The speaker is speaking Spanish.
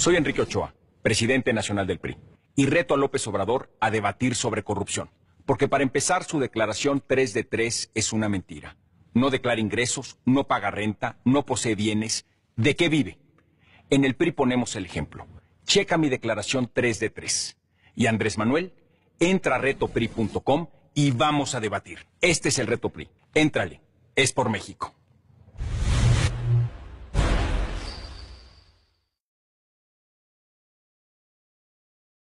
Soy Enrique Ochoa, presidente nacional del PRI, y reto a López Obrador a debatir sobre corrupción, porque para empezar su declaración 3 de 3 es una mentira. No declara ingresos, no paga renta, no posee bienes. ¿De qué vive? En el PRI ponemos el ejemplo. Checa mi declaración 3 de 3. Y Andrés Manuel, entra a retopri.com y vamos a debatir. Este es el reto PRI. Entrale. Es por México.